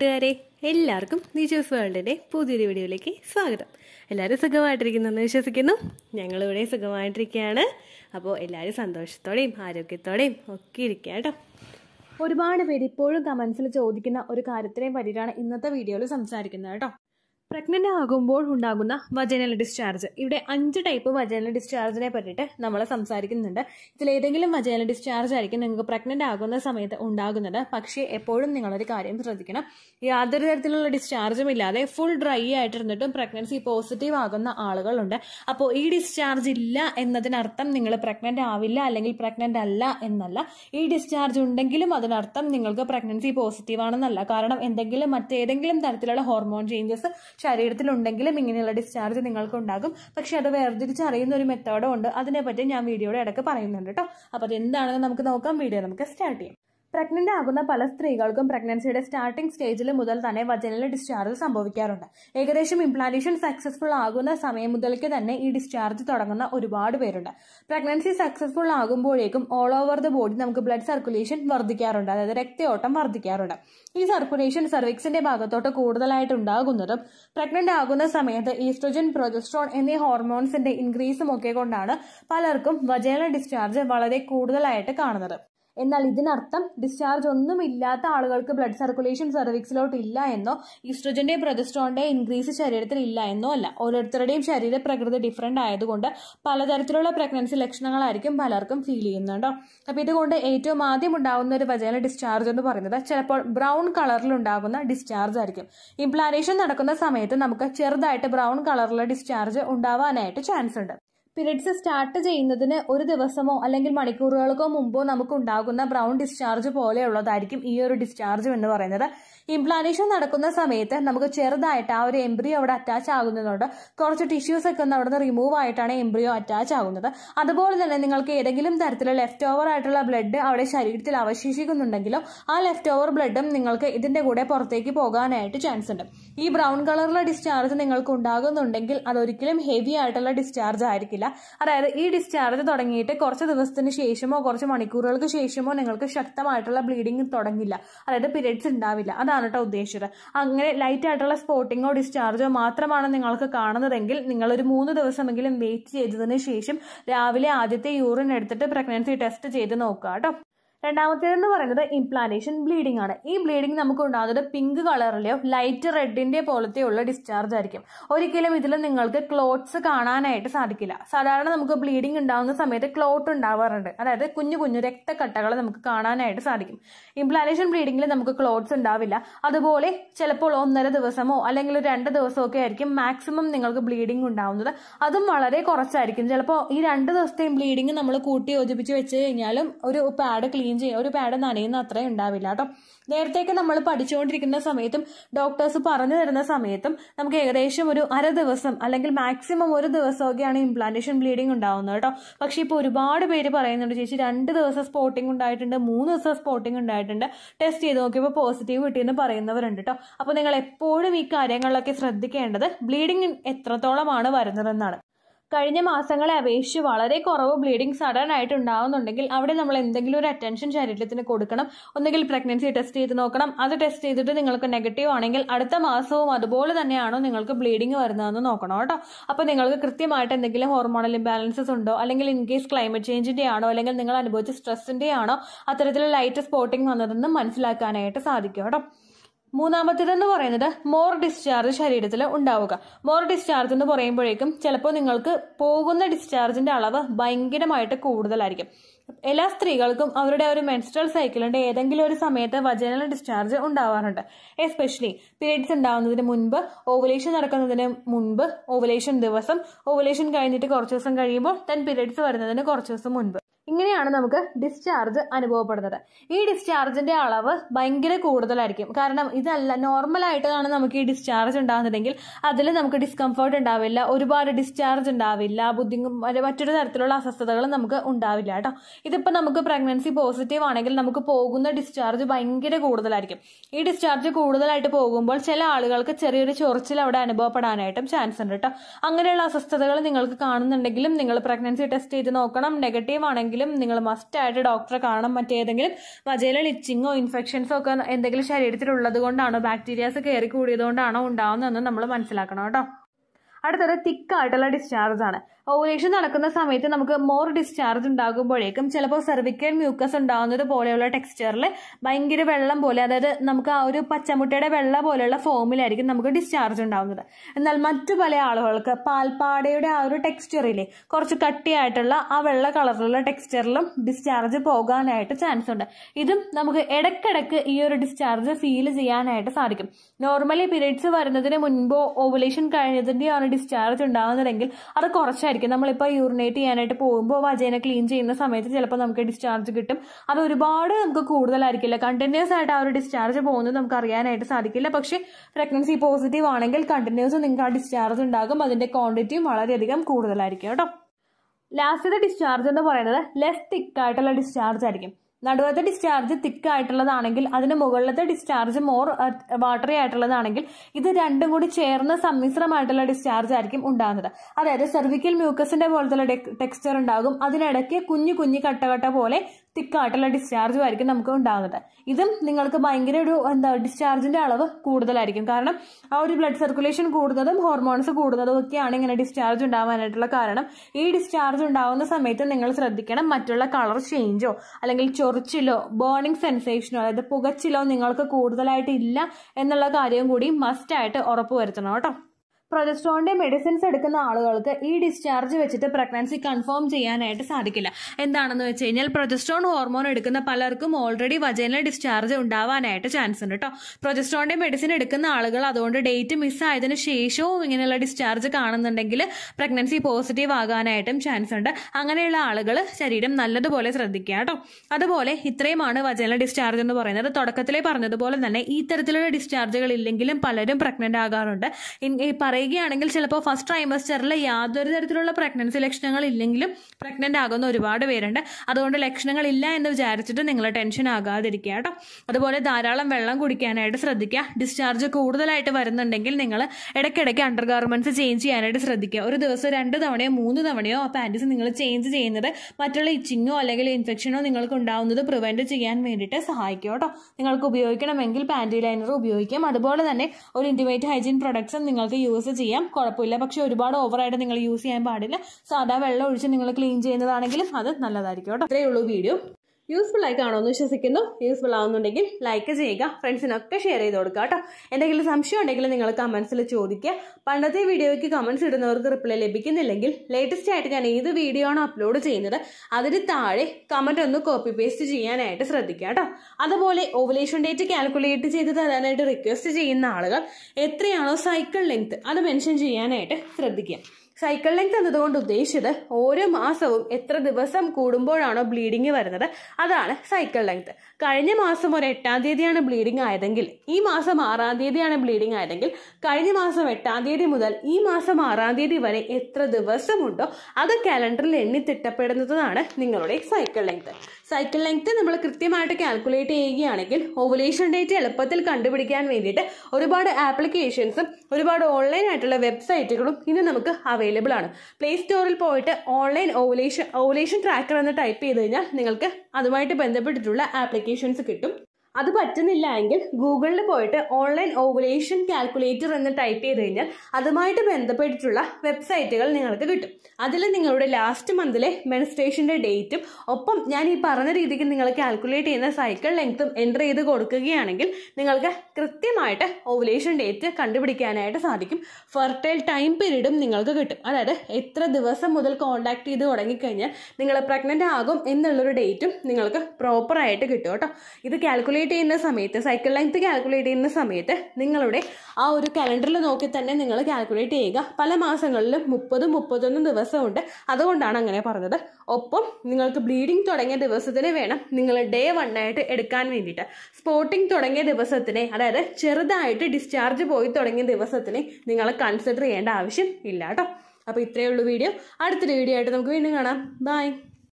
കൂട്ടുകാരെ എല്ലാവർക്കും നിജോസ് വേൾഡിൻ്റെ പുതിയൊരു വീഡിയോയിലേക്ക് സ്വാഗതം എല്ലാവരും എന്ന് വിശ്വസിക്കുന്നു ഞങ്ങളിവിടെ സുഖമായിട്ടിരിക്കുകയാണ് അപ്പോൾ എല്ലാവരും സന്തോഷത്തോടെയും ആരോഗ്യത്തോടെയും ഒക്കെ ഇരിക്കുക കേട്ടോ ഒരുപാട് പേര് ഇപ്പോഴും കമൻസിൽ ചോദിക്കുന്ന ഒരു കാര്യത്തിനെ പറ്റിയിട്ടാണ് ഇന്നത്തെ വീഡിയോയിൽ സംസാരിക്കുന്നത് കേട്ടോ പ്രഗ്നൻ്റ് ആകുമ്പോൾ ഉണ്ടാകുന്ന വജനൽ ഡിസ്ചാർജ് ഇവിടെ അഞ്ച് ടൈപ്പ് വജനൽ ഡിസ്ചാർജിനെ പറ്റിയിട്ട് നമ്മൾ സംസാരിക്കുന്നുണ്ട് ഇതിൽ ഏതെങ്കിലും വജനൽ ഡിസ്ചാർജ് ആയിരിക്കും നിങ്ങൾക്ക് പ്രഗ്നൻ്റ് ആകുന്ന സമയത്ത് ഉണ്ടാകുന്നത് പക്ഷേ എപ്പോഴും നിങ്ങളൊരു കാര്യം ശ്രദ്ധിക്കണം യാതൊരു തരത്തിലുള്ള ഡിസ്ചാർജും ഇല്ലാതെ ഫുൾ ഡ്രൈ ആയിട്ടിരുന്നിട്ടും പ്രഗ്നൻസി പോസിറ്റീവ് ആകുന്ന ആളുകളുണ്ട് അപ്പോൾ ഈ ഡിസ്ചാർജ് ഇല്ല എന്നതിനർത്ഥം നിങ്ങൾ പ്രഗ്നൻ്റ് ആവില്ല അല്ലെങ്കിൽ പ്രഗ്നൻ്റ് അല്ല എന്നല്ല ഈ ഡിസ്ചാർജ് ഉണ്ടെങ്കിലും അതിനർത്ഥം നിങ്ങൾക്ക് പ്രഗ്നൻസി പോസിറ്റീവ് ആണെന്നല്ല കാരണം എന്തെങ്കിലും മറ്റേതെങ്കിലും തരത്തിലുള്ള ഹോർമോൺ ചേഞ്ചസ് ശരീരത്തിലുണ്ടെങ്കിലും ഇങ്ങനെയുള്ള ഡിസ്ചാർജ് നിങ്ങൾക്ക് ഉണ്ടാകും പക്ഷെ അത് വേർതിരിച്ച് അറിയുന്ന ഒരു മെത്തേഡും ഉണ്ട് അതിനെപ്പറ്റി ഞാൻ വീഡിയോയുടെ ഇടയ്ക്ക് പറയുന്നുണ്ട് കേട്ടോ അപ്പോൾ അത് എന്താണെന്ന് നമുക്ക് നോക്കാം വീഡിയോ നമുക്ക് സ്റ്റാർട്ട് ചെയ്യാം പ്രഗ്നന്റ് ആകുന്ന പല സ്ത്രീകൾക്കും പ്രഗ്നൻസിയുടെ സ്റ്റാർട്ടിംഗ് സ്റ്റേജിൽ മുതൽ തന്നെ വജനിലെ ഡിസ്ചാർജ് സംഭവിക്കാറുണ്ട് ഏകദേശം ഇംപ്ലാന്റേഷൻ സക്സസ്ഫുൾ ആകുന്ന സമയം മുതൽക്ക് തന്നെ ഈ ഡിസ്ചാർജ് തുടങ്ങുന്ന ഒരുപാട് പേരുണ്ട് പ്രഗ്നൻസി സക്സസ്ഫുൾ ആകുമ്പോഴേക്കും ഓൾ ഓവർ ദ ബോഡി നമുക്ക് ബ്ലഡ് സർക്കുലേഷൻ വർദ്ധിക്കാറുണ്ട് അതായത് രക്തയോട്ടം വർദ്ധിക്കാറുണ്ട് ഈ സർക്കുലേഷൻ സർവിക്സിന്റെ ഭാഗത്തോട്ട് കൂടുതലായിട്ട് ഉണ്ടാകുന്നതും പ്രഗ്നന്റ് ആകുന്ന സമയത്ത് ഈസ്ട്രോജൻ പ്രൊജസ്ട്രോൺ എന്നീ ഹോർമോൺസിന്റെ ഇൻക്രീസും ഒക്കെ കൊണ്ടാണ് പലർക്കും വജനൽ ഡിസ്ചാർജ് വളരെ കൂടുതലായിട്ട് കാണുന്നത് എന്നാൽ ഇതിനർത്ഥം ഡിസ്ചാർജ് ഒന്നും ഇല്ലാത്ത ആളുകൾക്ക് ബ്ലഡ് സർക്കുലേഷൻ സർവീക്സിലോട്ട് ഇല്ല എന്നോ ഈസ്ട്രോജന്റെ പ്രൊജസ്ട്രോണിന്റെ ഇൻക്രീസ് ശരീരത്തിൽ ഇല്ല എന്നോ അല്ല ഓരോരുത്തരുടെയും ശരീര പ്രകൃതി ഡിഫറെന്റ് ആയതുകൊണ്ട് പലതരത്തിലുള്ള പ്രഗ്നൻസി ലക്ഷണങ്ങളായിരിക്കും പലർക്കും ഫീൽ ചെയ്യുന്നുണ്ടോ അപ്പോൾ ഇതുകൊണ്ട് ഏറ്റവും ആദ്യം ഉണ്ടാകുന്ന ഒരു വജന ഡിസ്ചാർജ് എന്ന് പറയുന്നത് ചിലപ്പോൾ ബ്രൗൺ കളറിൽ ഉണ്ടാകുന്ന ഡിസ്ചാർജ് ആയിരിക്കും ഇംപ്ലാനേഷൻ നടക്കുന്ന സമയത്ത് നമുക്ക് ചെറുതായിട്ട് ബ്രൗൺ കളറിലെ ഡിസ്ചാർജ് ഉണ്ടാവാനായിട്ട് ചാൻസ് ഉണ്ട് പിരീഡ്സ് സ്റ്റാർട്ട് ചെയ്യുന്നതിന് ഒരു ദിവസമോ അല്ലെങ്കിൽ മണിക്കൂറുകൾക്കോ മുമ്പോ നമുക്ക് ഉണ്ടാകുന്ന ബ്രൗൺ ഡിസ്ചാർജ് പോലെയുള്ളതായിരിക്കും ഈ ഒരു ഡിസ്ചാർജ് എന്ന് പറയുന്നത് ഇംപ്ലാനേഷൻ നടക്കുന്ന സമയത്ത് നമുക്ക് ചെറുതായിട്ട് ആ ഒരു എംബ്രിയോ അവിടെ അറ്റാച്ച് ആകുന്നതുകൊണ്ട് കുറച്ച് ടിഷ്യൂസ് ഒക്കെ ഒന്ന് അവിടെ നിന്ന് റിമൂവ് ആയിട്ടാണ് എംബ്രിയോ അറ്റാച്ച് ആകുന്നത് അതുപോലെ തന്നെ നിങ്ങൾക്ക് ഏതെങ്കിലും തരത്തിലുള്ള ലെഫ്റ്റ് ഓവർ ആയിട്ടുള്ള ബ്ലഡ് അവിടെ ശരീരത്തിൽ അവശേഷിക്കുന്നുണ്ടെങ്കിലോ ആ ലെഫ്റ്റ് ഓവർ ബ്ലഡും നിങ്ങൾക്ക് ഇതിന്റെ കൂടെ പുറത്തേക്ക് പോകാനായിട്ട് ചാൻസ് ഉണ്ട് ഈ ബ്രൗൺ കളറിലുള്ള ഡിസ്ചാർജ് നിങ്ങൾക്ക് ഉണ്ടാകുന്നുണ്ടെങ്കിൽ അതൊരിക്കലും ഹെവി ആയിട്ടുള്ള ഡിസ്ചാർജ് ആയിരിക്കില്ല ചെയ്യില്ല അതായത് ഈ ഡിസ്ചാർജ് തുടങ്ങിയിട്ട് കുറച്ച് ദിവസത്തിന് ശേഷമോ കുറച്ച് മണിക്കൂറുകൾക്ക് ശേഷമോ നിങ്ങൾക്ക് ശക്തമായിട്ടുള്ള ബ്ലീഡിങ് തുടങ്ങില്ല അതായത് പീരിയഡ്സ് ഉണ്ടാവില്ല അതാണ് കേട്ടോ ഉദ്ദേശിച്ചത് അങ്ങനെ ലൈറ്റ് ആയിട്ടുള്ള സ്പോട്ടിങ്ങോ ഡിസ്ചാർജോ മാത്രമാണ് നിങ്ങൾക്ക് കാണുന്നതെങ്കിൽ നിങ്ങൾ ഒരു മൂന്ന് ദിവസമെങ്കിലും വെയിറ്റ് ചെയ്തതിന് ശേഷം രാവിലെ ആദ്യത്തെ യൂറിൻ എടുത്തിട്ട് പ്രഗ്നൻസി ടെസ്റ്റ് ചെയ്ത് നോക്കുക കേട്ടോ എന്ന് പറയുന്നത് ഇംപ്ലാന്റേഷൻ ബ്ലീഡിംഗ് ആണ് ഈ ബ്ലീഡിംഗ് നമുക്ക് ഉണ്ടാകുന്നത് പിങ്ക് കളറിലെയോ ലൈറ്റ് റെഡിന്റെ ഉള്ള ഡിസ്ചാർജ് ആയിരിക്കും ഒരിക്കലും ഇതിൽ നിങ്ങൾക്ക് ക്ലോട്ട്സ് കാണാനായിട്ട് സാധിക്കില്ല സാധാരണ നമുക്ക് ബ്ലീഡിംഗ് ഉണ്ടാകുന്ന സമയത്ത് ക്ലോട്ട് ഉണ്ടാവാറുണ്ട് അതായത് കുഞ്ഞു കുഞ്ഞു രക്തക്കട്ടകൾ നമുക്ക് കാണാനായിട്ട് സാധിക്കും ഇംപ്ലാന്റേഷൻ ബ്ലീഡിംഗിൽ നമുക്ക് ക്ലോട്ട്സ് ഉണ്ടാവില്ല അതുപോലെ ചിലപ്പോൾ ഒന്നര ദിവസമോ അല്ലെങ്കിൽ രണ്ട് ദിവസമോ ഒക്കെ ആയിരിക്കും മാക്സിമം നിങ്ങൾക്ക് ബ്ലീഡിംഗ് ഉണ്ടാവുന്നത് അതും വളരെ കുറച്ചായിരിക്കും ചിലപ്പോൾ ഈ രണ്ട് ദിവസത്തെയും ബ്ലീഡിംഗ് നമ്മൾ കൂട്ടി യോജിപ്പിച്ച് വെച്ച് കഴിഞ്ഞാലും ഒരു പാഡ് ക്ലീൻ നനയുകയും ചെയ്യും ഒരു പാഡ് നനയുന്ന അത്രയും ഉണ്ടാവില്ല കേട്ടോ നേരത്തെയൊക്കെ നമ്മൾ പഠിച്ചുകൊണ്ടിരിക്കുന്ന സമയത്തും ഡോക്ടേഴ്സ് പറഞ്ഞു തരുന്ന സമയത്തും നമുക്ക് ഏകദേശം ഒരു അര ദിവസം അല്ലെങ്കിൽ മാക്സിമം ഒരു ദിവസമൊക്കെയാണ് ഇംപ്ലാന്റേഷൻ ബ്ലീഡിങ് ഉണ്ടാവുന്നത് കേട്ടോ പക്ഷേ ഇപ്പോൾ ഒരുപാട് പേര് പറയുന്നുണ്ട് ചേച്ചി രണ്ട് ദിവസം സ്പോട്ടിംഗ് ഉണ്ടായിട്ടുണ്ട് മൂന്ന് ദിവസം സ്പോട്ടിംഗ് ഉണ്ടായിട്ടുണ്ട് ടെസ്റ്റ് ചെയ്ത് നോക്കിയപ്പോൾ പോസിറ്റീവ് കിട്ടിയെന്ന് പറയുന്നവരുണ്ട് കേട്ടോ അപ്പോൾ നിങ്ങൾ എപ്പോഴും ഈ കാര്യങ്ങളിലൊക്കെ ശ്രദ്ധിക്കേണ്ടത് ബ്ലീഡിങ് എത്രത്തോളമാണ് വരുന്നതെന്നാണ് കഴിഞ്ഞ മാസങ്ങളെ അപേക്ഷിച്ച് വളരെ കുറവ് ബ്ലീഡിങ് സഡൻ ആയിട്ട് ഉണ്ടാവുന്നുണ്ടെങ്കിൽ അവിടെ നമ്മൾ എന്തെങ്കിലും ഒരു അറ്റൻഷൻ ശരീരത്തിന് കൊടുക്കണം ഒന്നുകിൽ പ്രഗ്നൻസി ടെസ്റ്റ് ചെയ്ത് നോക്കണം അത് ടെസ്റ്റ് ചെയ്തിട്ട് നിങ്ങൾക്ക് നെഗറ്റീവ് ആണെങ്കിൽ അടുത്ത മാസവും അതുപോലെ തന്നെയാണോ നിങ്ങൾക്ക് ബ്ലീഡിങ് വരുന്നതെന്ന് നോക്കണം കേട്ടോ അപ്പോൾ നിങ്ങൾക്ക് കൃത്യമായിട്ട് എന്തെങ്കിലും ഹോർമോണൽ ഇംബാലൻസസ് ഉണ്ടോ അല്ലെങ്കിൽ ഇൻ കേസ് ക്ലൈമറ്റ് ചേഞ്ചിൻ്റെ ആണോ അല്ലെങ്കിൽ നിങ്ങൾ അനുഭവിച്ച സ്ട്രെസ്സിൻ്റെ ആണോ അത്തരത്തിലുള്ള ലൈറ്റ് സ്പോട്ടിങ് വന്നതെന്ന് മനസ്സിലാക്കാനായിട്ട് സാധിക്കും കേട്ടോ എന്ന് പറയുന്നത് മോർ ഡിസ്ചാർജ് ശരീരത്തിൽ ഉണ്ടാവുക മോർ ഡിസ്ചാർജ് എന്ന് പറയുമ്പോഴേക്കും ചിലപ്പോൾ നിങ്ങൾക്ക് പോകുന്ന ഡിസ്ചാർജിന്റെ അളവ് ഭയങ്കരമായിട്ട് കൂടുതലായിരിക്കും എല്ലാ സ്ത്രീകൾക്കും അവരുടെ ഒരു മെൻസ്ട്രൽ സൈക്കിളിന്റെ ഏതെങ്കിലും ഒരു സമയത്ത് വജനൽ ഡിസ്ചാർജ് ഉണ്ടാവാറുണ്ട് എസ്പെഷ്യലി പീരീഡ്സ് ഉണ്ടാവുന്നതിന് മുൻപ് ഓവുലേഷൻ നടക്കുന്നതിന് മുൻപ് ഓവുലേഷൻ ദിവസം ഓവുലേഷൻ കഴിഞ്ഞിട്ട് കുറച്ച് ദിവസം കഴിയുമ്പോൾ തൻ പീരീഡ്സ് വരുന്നതിന് കുറച്ച് ദിവസം മുൻപ് ഇങ്ങനെയാണ് നമുക്ക് ഡിസ്ചാർജ് അനുഭവപ്പെടുന്നത് ഈ ഡിസ്ചാർജിന്റെ അളവ് ഭയങ്കര കൂടുതലായിരിക്കും കാരണം ഇതല്ല നോർമൽ ആയിട്ടാണ് നമുക്ക് ഈ ഡിസ്ചാർജ് ഉണ്ടാകുന്നതെങ്കിൽ അതിൽ നമുക്ക് ഡിസ്കംഫർട്ട് ഉണ്ടാവില്ല ഒരുപാട് ഡിസ്ചാർജ് ഉണ്ടാവില്ല ബുദ്ധിമുട്ട് മറ്റൊരു തരത്തിലുള്ള അസ്വസ്ഥതകൾ നമുക്ക് ഉണ്ടാവില്ല കേട്ടോ ഇതിപ്പോൾ നമുക്ക് പ്രഗ്നൻസി പോസിറ്റീവ് ആണെങ്കിൽ നമുക്ക് പോകുന്ന ഡിസ്ചാർജ് ഭയങ്കര കൂടുതലായിരിക്കും ഈ ഡിസ്ചാർജ് കൂടുതലായിട്ട് പോകുമ്പോൾ ചില ആളുകൾക്ക് ചെറിയൊരു ചൊറിച്ചിൽ അവിടെ അനുഭവപ്പെടാനായിട്ടും ചാൻസ് ഉണ്ട് കേട്ടോ അങ്ങനെയുള്ള അസ്വസ്ഥതകൾ നിങ്ങൾക്ക് കാണുന്നുണ്ടെങ്കിലും നിങ്ങൾ പ്രഗ്നൻസി ടെസ്റ്റ് ചെയ്ത് നോക്കണം നെഗറ്റീവ് ആണെങ്കിൽ ആണെങ്കിലും നിങ്ങൾ ആയിട്ട് ഡോക്ടറെ കാണണം മറ്റേതെങ്കിലും വജയിലെ ലിച്ചിങ്ങോ ഇൻഫെക്ഷൻസോ ഒക്കെ എന്തെങ്കിലും ശരീരത്തിലുള്ളത് കൊണ്ടാണോ ബാക്ടീരിയാസ് കയറി കൂടിയതുകൊണ്ടാണോ ഉണ്ടാവുന്നതെന്ന് നമ്മൾ മനസ്സിലാക്കണം കേട്ടോ അടുത്തത് തിക്കായിട്ടുള്ള ഡിസ്ചാർജ് ആണ് ഓവുലേഷൻ നടക്കുന്ന സമയത്ത് നമുക്ക് മോർ ഡിസ്ചാർജ് ഉണ്ടാകുമ്പോഴേക്കും ചിലപ്പോൾ സെർവിക്കൽ മ്യൂക്കസ് ഉണ്ടാകുന്നത് പോലെയുള്ള ടെക്സ്ചറിൽ ഭയങ്കര വെള്ളം പോലെ അതായത് നമുക്ക് ആ ഒരു പച്ചമുട്ടയുടെ വെള്ള പോലെയുള്ള ഫോമിലായിരിക്കും നമുക്ക് ഡിസ്ചാർജ് ഉണ്ടാകുന്നത് എന്നാൽ മറ്റു പല ആളുകൾക്ക് പാൽപ്പാടയുടെ ആ ഒരു ടെക്സ്ചറിലെ കുറച്ച് കട്ടിയായിട്ടുള്ള ആ വെള്ള കളറിലുള്ള ടെക്സ്ചറിലും ഡിസ്ചാർജ് പോകാനായിട്ട് ചാൻസ് ഉണ്ട് ഇതും നമുക്ക് ഇടയ്ക്കിടയ്ക്ക് ഈ ഒരു ഡിസ്ചാർജ് ഫീൽ ചെയ്യാനായിട്ട് സാധിക്കും നോർമലി പീരീഡ്സ് വരുന്നതിന് മുൻപോ ഓവുലേഷൻ കഴിഞ്ഞതിൻ്റെയാണ് ഡിസ്ചാർജ് ഉണ്ടാകുന്നതെങ്കിൽ അത് കുറച്ച് ആയിരിക്കും നമ്മളിപ്പോൾ യൂറിനേറ്റ് ചെയ്യാനായിട്ട് പോകുമ്പോൾ വജേന ക്ലീൻ ചെയ്യുന്ന സമയത്ത് ചിലപ്പോൾ നമുക്ക് ഡിസ്ചാർജ് കിട്ടും അത് ഒരുപാട് നമുക്ക് കൂടുതലായിരിക്കില്ല കണ്ടിന്യൂസ് ആയിട്ട് ആ ഒരു ഡിസ്ചാർജ് പോകുന്നത് നമുക്ക് അറിയാനായിട്ട് സാധിക്കില്ല പക്ഷേ പ്രഗ്നൻസി പോസിറ്റീവ് ആണെങ്കിൽ കണ്ടിന്യൂസ് നിങ്ങൾക്ക് ആ ഡിസ്ചാർജ് ഉണ്ടാകും അതിൻ്റെ ക്വാണ്ടിറ്റിയും വളരെയധികം കൂടുതലായിരിക്കും കേട്ടോ ലാസ്റ്റത്തെ ഡിസ്ചാർജ് എന്ന് പറയുന്നത് ലെസ് തിക്കായിട്ടുള്ള ഡിസ്ചാർജ് ആയിരിക്കും നടുവത്തെ ഡിസ്ചാർജ് തിക്ക് ആയിട്ടുള്ളതാണെങ്കിൽ അതിന് മുകളിലത്തെ ഡിസ്ചാർജ് മോർ വാട്ടറി ആയിട്ടുള്ളതാണെങ്കിൽ ഇത് രണ്ടും കൂടി ചേർന്ന സമ്മിശ്രമായിട്ടുള്ള ഡിസ്ചാർജ് ആയിരിക്കും ഉണ്ടാകുന്നത് അതായത് സെർവിക്കൽ മ്യൂക്കസിന്റെ പോലത്തുള്ള ടെക്സ്ചർ ഉണ്ടാകും അതിനിടയ്ക്ക് കുഞ്ഞു കുഞ്ഞു കട്ടകട്ട പോലെ തിക്കായിട്ടുള്ള ഡിസ്ചാർജും ആയിരിക്കും നമുക്ക് ഉണ്ടാകുന്നത് ഇതും നിങ്ങൾക്ക് ഭയങ്കര ഒരു എന്താ ഡിസ്ചാർജിന്റെ അളവ് കൂടുതലായിരിക്കും കാരണം ആ ഒരു ബ്ലഡ് സർക്കുലേഷൻ കൂടുന്നതും ഹോർമോൺസ് കൂടുന്നതും ഒക്കെയാണ് ഇങ്ങനെ ഡിസ്ചാർജ് ഉണ്ടാവാനായിട്ടുള്ള കാരണം ഈ ഡിസ്ചാർജ് ഉണ്ടാകുന്ന സമയത്ത് നിങ്ങൾ ശ്രദ്ധിക്കണം മറ്റുള്ള കളർ ചേഞ്ചോ അല്ലെങ്കിൽ ചൊറിച്ചിലോ ബേണിംഗ് സെൻസേഷനോ അതായത് പുകച്ചിലോ നിങ്ങൾക്ക് കൂടുതലായിട്ട് ഇല്ല എന്നുള്ള കാര്യം കൂടി മസ്റ്റായിട്ട് ഉറപ്പ് വരുത്തണം കേട്ടോ പ്രൊജസ്ട്രോണിന്റെ മെഡിസിൻസ് എടുക്കുന്ന ആളുകൾക്ക് ഈ ഡിസ്ചാർജ് വെച്ചിട്ട് പ്രഗ്നൻസി കൺഫേം ചെയ്യാനായിട്ട് സാധിക്കില്ല എന്താണെന്ന് വെച്ച് കഴിഞ്ഞാൽ പ്രൊജസ്ട്രോൺ ഹോർമോൺ എടുക്കുന്ന പലർക്കും ഓൾറെഡി വജൈനൽ ഡിസ്ചാർജ് ഉണ്ടാവാനായിട്ട് ചാൻസ് ഉണ്ട് കേട്ടോ പ്രൊജസ്ട്രോണിന്റെ മെഡിസിൻ എടുക്കുന്ന ആളുകൾ അതുകൊണ്ട് ഡേറ്റ് മിസ്സായതിനു ശേഷവും ഇങ്ങനെയുള്ള ഡിസ്ചാർജ് കാണുന്നുണ്ടെങ്കിൽ പ്രഗ്നൻസി പോസിറ്റീവ് ആകാനായിട്ടും ചാൻസ് ഉണ്ട് അങ്ങനെയുള്ള ആളുകൾ ശരീരം നല്ലതുപോലെ ശ്രദ്ധിക്കുക കേട്ടോ അതുപോലെ ഇത്രയുമാണ് വജൈനൽ ഡിസ്ചാർജ് എന്ന് പറയുന്നത് തുടക്കത്തിലേ പറഞ്ഞതുപോലെ തന്നെ ഈ തരത്തിലുള്ള ഡിസ്ചാർജുകൾ ഇല്ലെങ്കിലും പലരും പ്രഗ്നന്റ് ആകാറുണ്ട് ഈ പറയുകയാണെങ്കിൽ ചിലപ്പോൾ ഫസ്റ്റ് ട്രൈമസ്റ്ററിൽ യാതൊരു തരത്തിലുള്ള പ്രഗ്നൻസി ലക്ഷണങ്ങൾ ഇല്ലെങ്കിലും പ്രഗ്നൻ്റ് ആകുന്ന ഒരുപാട് പേരുണ്ട് അതുകൊണ്ട് ലക്ഷണങ്ങൾ ഇല്ല എന്ന് വിചാരിച്ചിട്ട് നിങ്ങൾ ടെൻഷൻ ആകാതിരിക്കുക കേട്ടോ അതുപോലെ ധാരാളം വെള്ളം കുടിക്കാനായിട്ട് ശ്രദ്ധിക്കുക ഡിസ്ചാർജ് കൂടുതലായിട്ട് വരുന്നുണ്ടെങ്കിൽ നിങ്ങൾ ഇടയ്ക്കിടയ്ക്ക് അണ്ടർ ഗാർമെൻറ്റ്സ് ചേഞ്ച് ചെയ്യാനായിട്ട് ശ്രദ്ധിക്കുക ഒരു ദിവസം രണ്ട് തവണയോ മൂന്ന് തവണയോ ആ പാൻറ്റ്സ് നിങ്ങൾ ചേഞ്ച് ചെയ്യുന്നത് മറ്റുള്ള ഇച്ചിങ്ങോ അല്ലെങ്കിൽ ഇൻഫെക്ഷനോ നിങ്ങൾക്ക് ഉണ്ടാവുന്നത് പ്രിവെൻറ്റ് ചെയ്യാൻ വേണ്ടിയിട്ട് സഹായിക്കും കേട്ടോ നിങ്ങൾക്ക് ഉപയോഗിക്കണമെങ്കിൽ പാൻറ്റി ലൈനർ ഉപയോഗിക്കാം അതുപോലെ തന്നെ ഒരു ഇൻറ്റിമേറ്റ് ഹൈജീൻ പ്രൊഡക്ട്സും നിങ്ങൾക്ക് യൂസ് യൂസ് ചെയ്യാം കുഴപ്പമില്ല പക്ഷേ ഒരുപാട് ഓവറായിട്ട് നിങ്ങൾ യൂസ് ചെയ്യാൻ പാടില്ല സാധാ വെള്ളം ഒഴിച്ച് നിങ്ങൾ ക്ലീൻ ചെയ്യുന്നതാണെങ്കിലും അത് നല്ലതായിരിക്കും കേട്ടോ അത്രയേ ഉള്ളൂ വീഡിയോ യൂസ്ഫുൾ ആയി കാണുമെന്ന് വിശ്വസിക്കുന്നു യൂസ്ഫുൾ ആവുന്നുണ്ടെങ്കിൽ ലൈക്ക് ചെയ്യുക ഫ്രണ്ട്സിനൊക്കെ ഷെയർ ചെയ്ത് കൊടുക്കുക കേട്ടോ എന്തെങ്കിലും സംശയം ഉണ്ടെങ്കിൽ നിങ്ങൾ കമൻസിൽ ചോദിക്കുക പണ്ടത്തെ വീഡിയോയ്ക്ക് കമൻസ് ഇടുന്നവർക്ക് റിപ്ലൈ ലഭിക്കുന്നില്ലെങ്കിൽ ലേറ്റസ്റ്റ് ആയിട്ട് ഞാൻ ഏത് വീഡിയോ ആണ് അപ്ലോഡ് ചെയ്യുന്നത് അതിന് താഴെ കമൻറ്റ് ഒന്ന് കോപ്പി പേസ്റ്റ് ചെയ്യാനായിട്ട് ശ്രദ്ധിക്കുക കേട്ടോ അതുപോലെ ഓവലേഷൻ ഡേറ്റ് കാൽക്കുലേറ്റ് ചെയ്ത് തരാനായിട്ട് റിക്വസ്റ്റ് ചെയ്യുന്ന ആളുകൾ എത്രയാണോ സൈക്കിൾ ലെങ്ത് അത് മെൻഷൻ ചെയ്യാനായിട്ട് ശ്രദ്ധിക്കുക സൈക്കിൾ ലെങ്ത് എന്നതുകൊണ്ട് ഉദ്ദേശിച്ചത് ഓരോ മാസവും എത്ര ദിവസം കൂടുമ്പോഴാണോ ബ്ലീഡിങ് വരുന്നത് അതാണ് സൈക്കിൾ ലെങ്ത് കഴിഞ്ഞ മാസം ഒരു എട്ടാം തീയതിയാണ് ബ്ലീഡിങ് ആയതെങ്കിൽ ഈ മാസം ആറാം തീയതിയാണ് ബ്ലീഡിങ് ആയതെങ്കിൽ കഴിഞ്ഞ മാസം എട്ടാം തീയതി മുതൽ ഈ മാസം ആറാം തീയതി വരെ എത്ര ദിവസമുണ്ടോ അത് കാലണ്ടറിൽ എണ്ണി തിട്ടപ്പെടുന്നതാണ് നിങ്ങളുടെ സൈക്കിൾ ലെങ്ത് സൈക്കിൾ ലെങ്ത് നമ്മൾ കൃത്യമായിട്ട് കാൽക്കുലേറ്റ് ചെയ്യുകയാണെങ്കിൽ ഓവുലേഷൻ ഡേറ്റ് എളുപ്പത്തിൽ കണ്ടുപിടിക്കാൻ വേണ്ടിയിട്ട് ഒരുപാട് ആപ്ലിക്കേഷൻസും ഒരുപാട് ഓൺലൈൻ ആയിട്ടുള്ള വെബ്സൈറ്റുകളും ഇന്ന് നമുക്ക് അവൈലബിൾ ആണ് പ്ലേ സ്റ്റോറിൽ പോയിട്ട് ഓൺലൈൻ ഓവുലേഷൻ ഓവുലേഷൻ ട്രാക്കർ എന്ന് ടൈപ്പ് ചെയ്ത് കഴിഞ്ഞാൽ നിങ്ങൾക്ക് അതുമായിട്ട് ബന്ധപ്പെട്ടിട്ടുള്ള ആപ്ലിക്കേഷൻസ് കിട്ടും അത് പറ്റുന്നില്ല എങ്കിൽ ഗൂഗിളിൽ പോയിട്ട് ഓൺലൈൻ ഓവുലേഷൻ കാൽക്കുലേറ്റർ എന്ന് ടൈപ്പ് ചെയ്ത് കഴിഞ്ഞാൽ അതുമായിട്ട് ബന്ധപ്പെട്ടിട്ടുള്ള വെബ്സൈറ്റുകൾ നിങ്ങൾക്ക് കിട്ടും അതിൽ നിങ്ങളുടെ ലാസ്റ്റ് മന്തിലെ മെൻസ്ട്രേഷൻ്റെ ഡേറ്റും ഒപ്പം ഞാൻ ഈ പറഞ്ഞ രീതിക്ക് നിങ്ങൾ കാൽക്കുലേറ്റ് ചെയ്യുന്ന സൈക്കിൾ ലെങ്ത്തും എൻ്റർ ചെയ്ത് കൊടുക്കുകയാണെങ്കിൽ നിങ്ങൾക്ക് കൃത്യമായിട്ട് ഓവുലേഷൻ ഡേറ്റ് കണ്ടുപിടിക്കാനായിട്ട് സാധിക്കും ഫെർട്ടൈൽ ടൈം പീരീഡും നിങ്ങൾക്ക് കിട്ടും അതായത് എത്ര ദിവസം മുതൽ കോൺടാക്ട് ചെയ്ത് തുടങ്ങിക്കഴിഞ്ഞാൽ നിങ്ങൾ പ്രഗ്നൻ്റ് ആകും എന്നുള്ളൊരു ഡേറ്റും നിങ്ങൾക്ക് പ്രോപ്പറായിട്ട് കിട്ടും കേട്ടോ ഇത് കാൽക്കുലേറ്റ് കാൽക്കുലേറ്റ് ചെയ്യുന്ന സമയത്ത് സൈക്കിൾ ലെങ്ത് കാൽക്കുലേറ്റ് ചെയ്യുന്ന സമയത്ത് നിങ്ങളുടെ ആ ഒരു കലണ്ടറിൽ നോക്കി തന്നെ നിങ്ങൾ കാൽക്കുലേറ്റ് ചെയ്യുക പല മാസങ്ങളിലും മുപ്പതും മുപ്പത്തൊന്ന് ദിവസമുണ്ട് അതുകൊണ്ടാണ് അങ്ങനെ പറഞ്ഞത് ഒപ്പം നിങ്ങൾക്ക് ബ്ലീഡിങ് തുടങ്ങിയ ദിവസത്തിന് വേണം നിങ്ങൾ ഡേ വൺ ആയിട്ട് എടുക്കാൻ വേണ്ടിയിട്ട് സ്പോട്ടിംഗ് തുടങ്ങിയ ദിവസത്തിനെ അതായത് ചെറുതായിട്ട് ഡിസ്ചാർജ് പോയി തുടങ്ങിയ ദിവസത്തിനെ നിങ്ങൾ കൺസിഡർ ചെയ്യേണ്ട ആവശ്യം ഇല്ല കേട്ടോ അപ്പോൾ ഇത്രയേ ഉള്ളൂ വീഡിയോ അടുത്തൊരു വീഡിയോ ആയിട്ട് നമുക്ക് വീണ്ടും കാണാം ബൈ